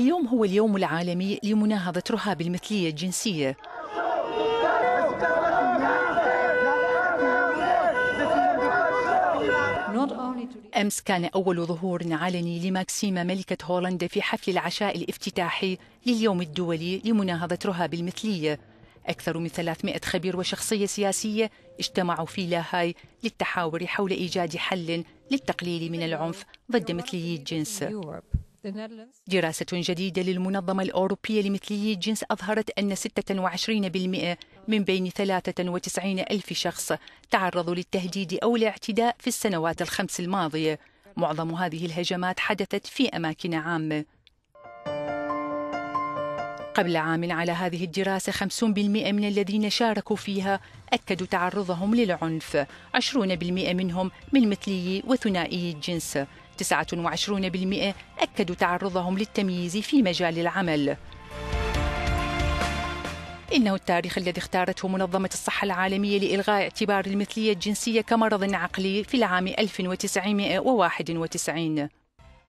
اليوم هو اليوم العالمي لمناهضة رهاب المثلية الجنسية أمس كان أول ظهور علني لماكسيما ملكة هولندا في حفل العشاء الافتتاحي لليوم الدولي لمناهضة رهاب المثلية أكثر من 300 خبير وشخصية سياسية اجتمعوا في لاهاي للتحاور حول إيجاد حل للتقليل من العنف ضد مثليي الجنس دراسة جديدة للمنظمة الأوروبية لمثلي الجنس أظهرت أن 26% من بين 93 ألف شخص تعرضوا للتهديد أو الاعتداء في السنوات الخمس الماضية معظم هذه الهجمات حدثت في أماكن عامة قبل عام على هذه الدراسة 50% من الذين شاركوا فيها أكدوا تعرضهم للعنف 20% منهم من مثليي وثنائي الجنس 29% أكدوا تعرضهم للتمييز في مجال العمل إنه التاريخ الذي اختارته منظمة الصحة العالمية لإلغاء اعتبار المثلية الجنسية كمرض عقلي في العام 1991